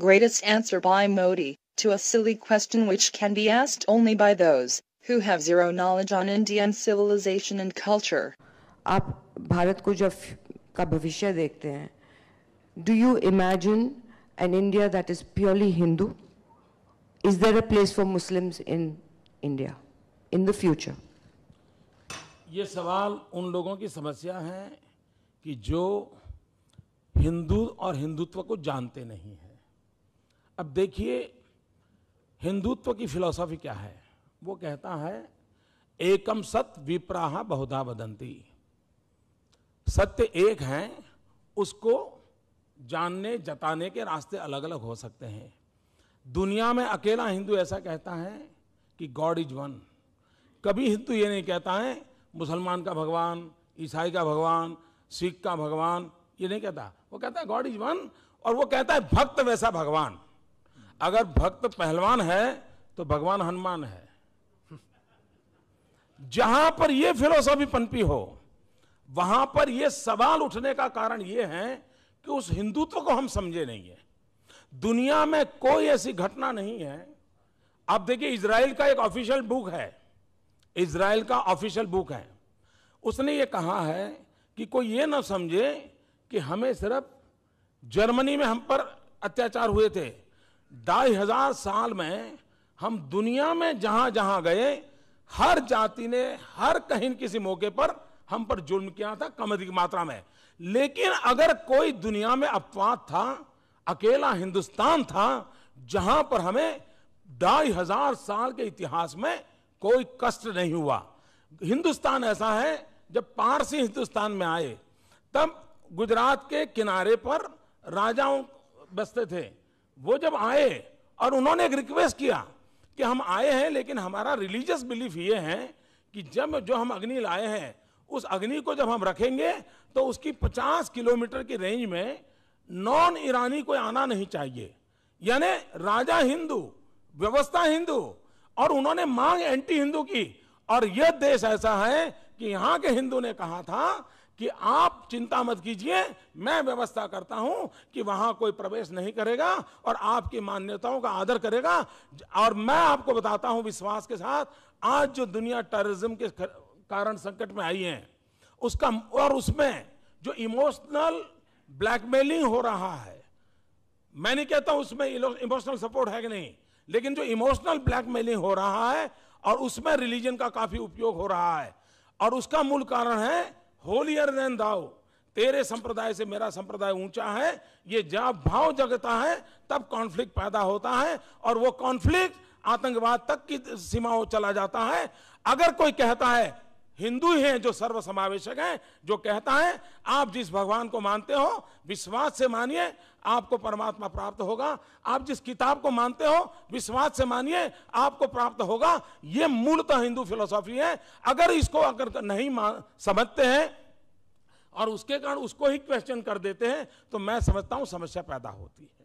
greatest answer by Modi to a silly question which can be asked only by those who have zero knowledge on Indian civilization and culture. आप भारत को जब का भविष्य देखते हैं do you imagine an India that is purely Hindu? Is there a place for Muslims in India in the future? ये सवाल उन लोगों की समस्या है कि जो हिंदू और हिंदुत्व को जानते नहीं हैं अब देखिए हिंदुत्व की फिलॉसफी क्या है वो कहता है एकम सत विप्राह बहुधा बदंती सत्य एक है उसको जानने जताने के रास्ते अलग अलग हो सकते हैं दुनिया में अकेला हिंदू ऐसा कहता है कि गॉड इज वन कभी हिंदू ये नहीं कहता है मुसलमान का भगवान ईसाई का भगवान सिख का भगवान ये नहीं कहता वो कहता है गॉड इज वन और वो कहता है भक्त वैसा भगवान अगर भक्त पहलवान है तो भगवान हनुमान है जहां पर यह फिलोसॉफी पनपी हो वहां पर यह सवाल उठने का कारण यह है कि उस हिंदुत्व को हम समझे नहीं है दुनिया में कोई ऐसी घटना नहीं है आप देखिए इसराइल का एक ऑफिशियल बुक है इसराइल का ऑफिशियल बुक है उसने ये कहा है कि कोई ये ना समझे कि हमें सिर्फ जर्मनी में हम पर अत्याचार हुए थे ढाई हजार साल में हम दुनिया में जहां जहां गए हर जाति ने हर कहीं किसी मौके पर हम पर जुल्म किया था कम अधिक मात्रा में लेकिन अगर कोई दुनिया में अपवाद था अकेला हिंदुस्तान था जहां पर हमें ढाई हजार साल के इतिहास में कोई कष्ट नहीं हुआ हिंदुस्तान ऐसा है जब पारसी हिंदुस्तान में आए तब गुजरात के किनारे पर राजाओं बसते थे वो जब आए और उन्होंने एक रिक्वेस्ट किया कि हम आए हैं लेकिन हमारा रिलीजियस बिलीफ ये है कि जब जो हम अग्नि लाए हैं उस अग्नि को जब हम रखेंगे तो उसकी 50 किलोमीटर की रेंज में नॉन ईरानी कोई आना नहीं चाहिए यानी राजा हिंदू व्यवस्था हिंदू और उन्होंने मांग एंटी हिंदू की और यह देश ऐसा है कि यहां के हिंदू ने कहा था कि आप चिंता मत कीजिए मैं व्यवस्था करता हूं कि वहां कोई प्रवेश नहीं करेगा और आपकी मान्यताओं का आदर करेगा और मैं आपको बताता हूं विश्वास के साथ आज जो दुनिया टेररिज्म के कारण संकट में आई है उसका और उसमें जो इमोशनल ब्लैकमेलिंग हो रहा है मैं नहीं कहता हूं उसमें इमोशनल सपोर्ट है कि नहीं लेकिन जो इमोशनल ब्लैकमेलिंग हो रहा है और उसमें रिलीजन का काफी उपयोग हो रहा है और उसका मूल कारण है होलियर देन दाओ तेरे संप्रदाय से मेरा संप्रदाय ऊंचा है ये जब भाव जगता है तब कॉन्फ्लिक्ट पैदा होता है और वो कॉन्फ्लिक्ट आतंकवाद तक की सीमाओं चला जाता है अगर कोई कहता है हिंदू ही हैं जो सर्व समावेशक हैं जो कहता है आप जिस भगवान को मानते हो विश्वास से मानिए आपको परमात्मा प्राप्त होगा आप जिस किताब को मानते हो विश्वास से मानिए आपको प्राप्त होगा यह मूलतः हिंदू फिलोसॉफी है अगर इसको अगर नहीं समझते हैं और उसके कारण उसको ही क्वेश्चन कर देते हैं तो मैं समझता हूं समस्या पैदा होती है